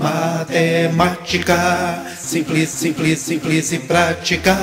Matemática, simples, simples, simples e prática.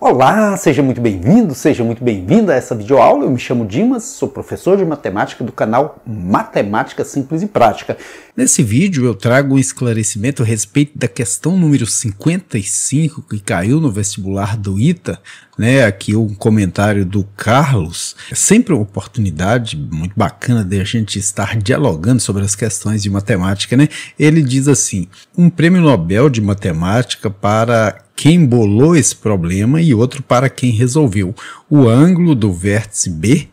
Olá, seja muito bem-vindo, seja muito bem-vinda a essa videoaula. Eu me chamo Dimas, sou professor de matemática do canal Matemática Simples e Prática. Nesse vídeo eu trago um esclarecimento a respeito da questão número 55 que caiu no vestibular do ITA, né? Aqui um comentário do Carlos. É sempre uma oportunidade muito bacana de a gente estar dialogando sobre as questões de matemática, né? Ele diz diz assim: um prêmio Nobel de matemática para quem bolou esse problema e outro para quem resolveu. O ângulo do vértice B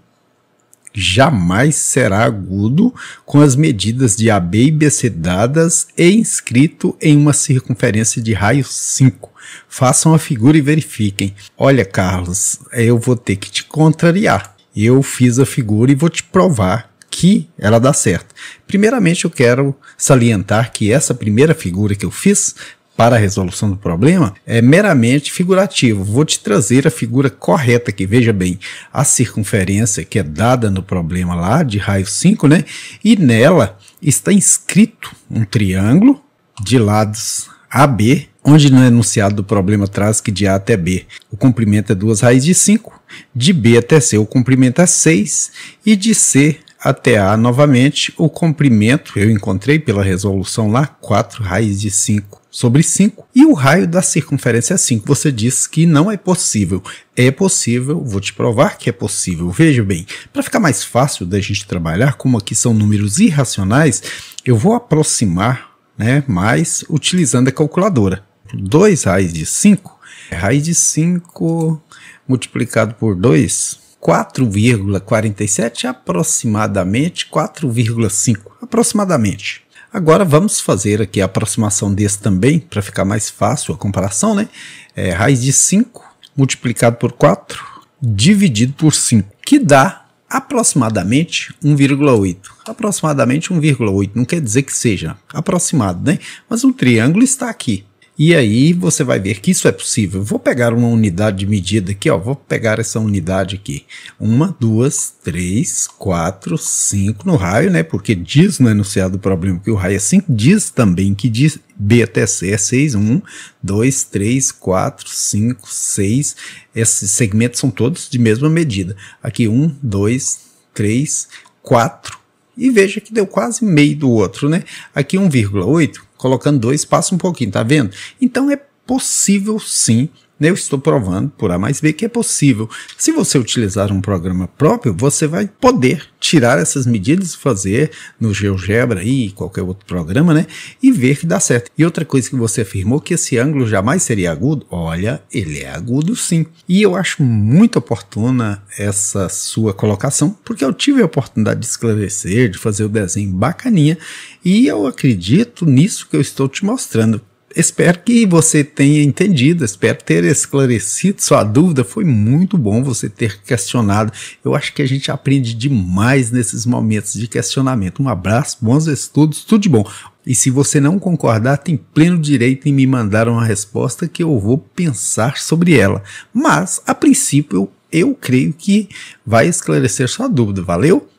jamais será agudo com as medidas de AB e BC dadas e inscrito em uma circunferência de raio 5. Façam a figura e verifiquem. Olha, Carlos, eu vou ter que te contrariar. Eu fiz a figura e vou te provar que ela dá certo. Primeiramente, eu quero salientar que essa primeira figura que eu fiz para a resolução do problema é meramente figurativo. Vou te trazer a figura correta que veja bem a circunferência que é dada no problema lá de raio 5, né? E nela está inscrito um triângulo de lados AB, onde no enunciado do problema traz que de A até B o comprimento é duas raiz de 5, de B até C o comprimento é 6 e de C até A novamente, o comprimento eu encontrei pela resolução lá 4 raiz de 5 sobre 5 e o raio da circunferência 5. Você diz que não é possível. É possível, vou te provar que é possível. Veja bem, para ficar mais fácil da gente trabalhar, como aqui são números irracionais, eu vou aproximar né, mais utilizando a calculadora. 2 raiz de 5 raiz de 5 multiplicado por 2 4,47 aproximadamente 4,5 aproximadamente. Agora vamos fazer aqui a aproximação desse também para ficar mais fácil a comparação, né? É, raiz de 5 multiplicado por 4 dividido por 5, que dá aproximadamente 1,8. Aproximadamente 1,8, não quer dizer que seja aproximado, né? Mas o triângulo está aqui. E aí você vai ver que isso é possível. Vou pegar uma unidade de medida aqui, ó. Vou pegar essa unidade aqui. Uma, duas, três, quatro, cinco no raio, né? Porque diz no enunciado do problema que o raio é 5. Diz também que diz B até C é 6, 1, 2, 3, 4, 5, 6. Esses segmentos são todos de mesma medida. Aqui 1, 2, 3, 4 e veja que deu quase meio do outro, né? Aqui 1,8, colocando 2, passa um pouquinho, tá vendo? Então é possível sim. Eu estou provando por A mais B que é possível. Se você utilizar um programa próprio, você vai poder tirar essas medidas e fazer no GeoGebra e qualquer outro programa, né? E ver que dá certo. E outra coisa que você afirmou que esse ângulo jamais seria agudo, olha, ele é agudo sim. E eu acho muito oportuna essa sua colocação, porque eu tive a oportunidade de esclarecer, de fazer o desenho bacaninha, e eu acredito nisso que eu estou te mostrando espero que você tenha entendido, espero ter esclarecido sua dúvida. Foi muito bom você ter questionado. Eu acho que a gente aprende demais nesses momentos de questionamento. Um abraço, bons estudos, tudo de bom. E se você não concordar, tem pleno direito em me mandar uma resposta que eu vou pensar sobre ela. Mas, a princípio, eu, eu creio que vai esclarecer sua dúvida. Valeu?